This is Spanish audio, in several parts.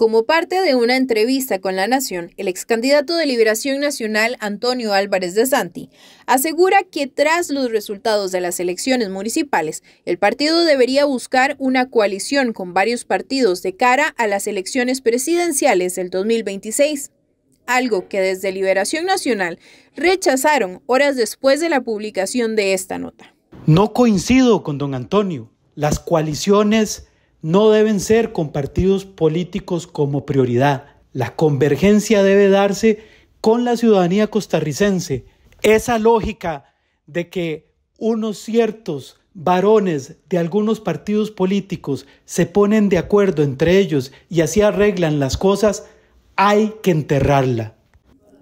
Como parte de una entrevista con La Nación, el ex candidato de Liberación Nacional, Antonio Álvarez de Santi, asegura que tras los resultados de las elecciones municipales, el partido debería buscar una coalición con varios partidos de cara a las elecciones presidenciales del 2026 algo que desde Liberación Nacional rechazaron horas después de la publicación de esta nota. No coincido con don Antonio. Las coaliciones no deben ser con partidos políticos como prioridad. La convergencia debe darse con la ciudadanía costarricense. Esa lógica de que unos ciertos varones de algunos partidos políticos se ponen de acuerdo entre ellos y así arreglan las cosas, hay que enterrarla.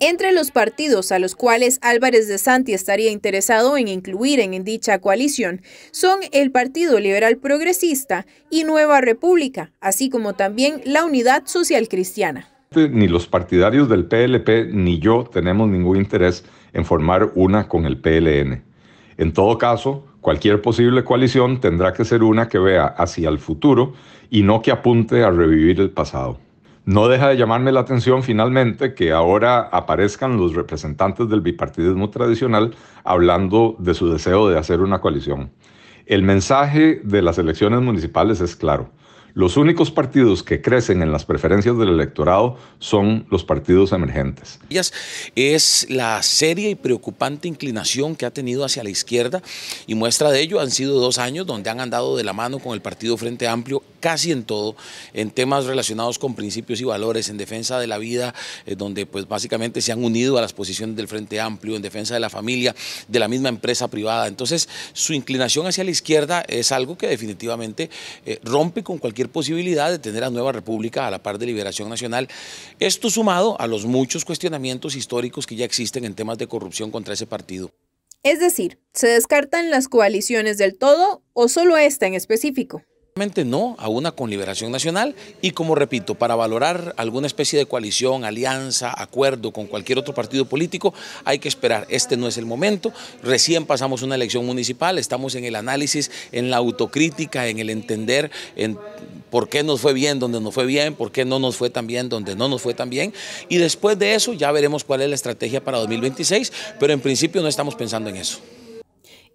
Entre los partidos a los cuales Álvarez de Santi estaría interesado en incluir en dicha coalición son el Partido Liberal Progresista y Nueva República, así como también la Unidad Social Cristiana. Este, ni los partidarios del PLP ni yo tenemos ningún interés en formar una con el PLN. En todo caso, cualquier posible coalición tendrá que ser una que vea hacia el futuro y no que apunte a revivir el pasado. No deja de llamarme la atención finalmente que ahora aparezcan los representantes del bipartidismo tradicional hablando de su deseo de hacer una coalición. El mensaje de las elecciones municipales es claro. Los únicos partidos que crecen en las preferencias del electorado son los partidos emergentes. Es la seria y preocupante inclinación que ha tenido hacia la izquierda y muestra de ello han sido dos años donde han andado de la mano con el Partido Frente Amplio casi en todo, en temas relacionados con principios y valores, en defensa de la vida, eh, donde pues básicamente se han unido a las posiciones del Frente Amplio, en defensa de la familia, de la misma empresa privada. Entonces, su inclinación hacia la izquierda es algo que definitivamente eh, rompe con cualquier posibilidad de tener a Nueva República a la par de Liberación Nacional. Esto sumado a los muchos cuestionamientos históricos que ya existen en temas de corrupción contra ese partido. Es decir, ¿se descartan las coaliciones del todo o solo esta en específico? no a una con Liberación Nacional y como repito, para valorar alguna especie de coalición, alianza, acuerdo con cualquier otro partido político, hay que esperar. Este no es el momento. Recién pasamos una elección municipal, estamos en el análisis, en la autocrítica, en el entender en por qué nos fue bien donde nos fue bien, por qué no nos fue tan bien donde no nos fue tan bien. Y después de eso ya veremos cuál es la estrategia para 2026, pero en principio no estamos pensando en eso.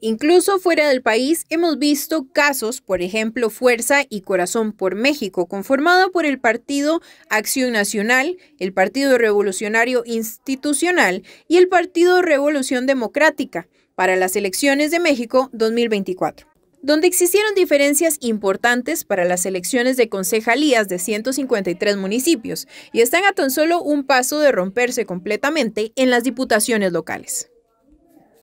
Incluso fuera del país hemos visto casos, por ejemplo, Fuerza y Corazón por México, conformado por el Partido Acción Nacional, el Partido Revolucionario Institucional y el Partido Revolución Democrática, para las elecciones de México 2024 donde existieron diferencias importantes para las elecciones de concejalías de 153 municipios y están a tan solo un paso de romperse completamente en las diputaciones locales.